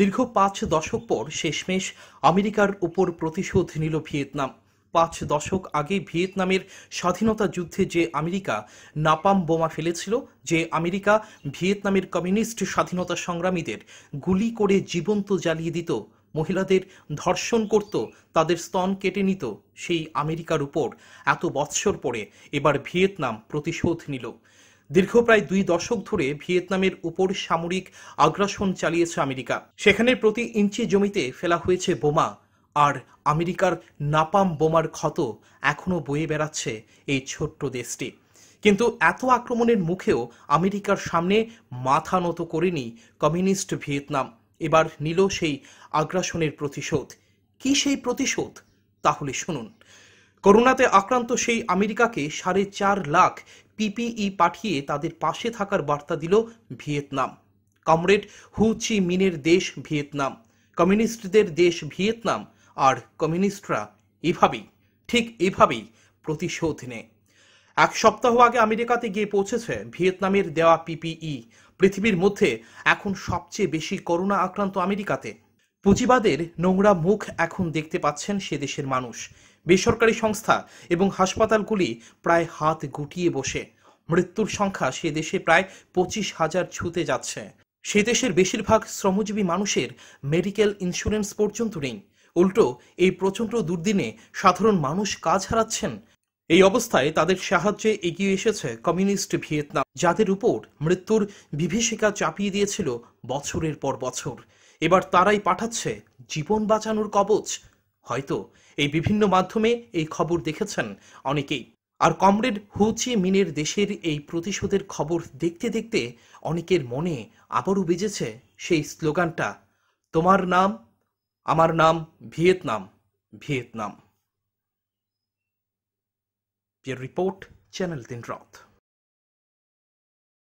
দীর্ঘ পাঁচ দশক পর শেষমেশ আমেরিকার উপর প্রতিশোধ নিল ভিয়েতনাম পাঁচ দশক আগে ভিয়েতনামের স্বাধীনতা যুদ্ধে যে আমেরিকা নাপাম বোমা ফেলেছিল যে আমেরিকা ভিয়েতনামের কমিউনিস্ট স্বাধীনতা সংগ্রামীদের গুলি করে জীবন্ত জ্বালিয়ে দিত মহিলাদের ধর্ষণ করত তাদের স্তন কেটে নিত সেই আমেরিকার উপর এত বৎসর পরে এবার ভিয়েতনাম প্রতিশোধ নিল দীর্ঘ প্রায় দুই দশক ধরে ভিয়েতনামের উপর সামরিক আগ্রাসন চালিয়েছে আমেরিকা সেখানে প্রতি ইঞ্চি জমিতে ফেলা হয়েছে বোমা আর আমেরিকার নাপাম বোমার ক্ষত এখনও বয়ে বেড়াচ্ছে এই ছোট্ট দেশটি কিন্তু এত আক্রমণের মুখেও আমেরিকার সামনে মাথা নত করেনি কমিউনিস্ট ভিয়েতনাম এবার নিল সেই আগ্রাসনের প্রতিশোধ কি সেই প্রতিশোধ তাহলে শুনুন করোনাতে আক্রান্ত সেই আমেরিকাকে সাড়ে চার লাখ পিপিই পাঠিয়ে তাদের পাশে থাকার বার্তা দিল ভিয়েতনাম কমরেড হু চি মিনের দেশ ভিয়েতনাম কমিউনিস্টদের দেশ ভিয়েতনাম আর কমিউনিস্টরা এভাবেই ঠিক এভাবেই প্রতিশোধ নেয় এক সপ্তাহ আগে আমেরিকাতে গিয়ে পৌঁছেছে ভিয়েতনামের দেওয়া পিপিই পৃথিবীর মধ্যে এখন সবচেয়ে বেশি করোনা আক্রান্ত আমেরিকাতে পুঁজিবাদের নোংরা মুখ এখন দেখতে পাচ্ছেন সে দেশের মানুষ বেসরকারি সংস্থা এবং হাসপাতালগুলি প্রায় হাত গুটিয়ে বসে মৃত্যুর সংখ্যা সে দেশে প্রায় পঁচিশ হাজার ছুতে যাচ্ছে সে দেশের বেশিরভাগ শ্রমজীবী মানুষের মেডিকেল ইন্স্যুরেন্স পর্যন্ত নেই উল্টো এই প্রচণ্ড দুর্দিনে সাধারণ মানুষ কাজ হারাচ্ছেন এই অবস্থায় তাদের সাহায্যে এগিয়ে এসেছে কমিউনিস্ট ভিয়েতনাম যাদের উপর মৃত্যুর বিভীষিকা চাপিয়ে দিয়েছিল বছরের পর বছর এবার তারাই পাঠাচ্ছে জীবন বাঁচানোর কবচ হয়তো এই বিভিন্ন মাধ্যমে এই খবর দেখেছেন অনেকেই আর কমরেড হুচি মিনের দেশের এই প্রতিশোধের খবর দেখতে দেখতে অনেকের মনে আবারও বেজেছে সেই স্লোগানটা তোমার নাম আমার নাম ভিয়েতনাম ভিয়েতনাম রিপোর্ট চ্যানেল তিন রথ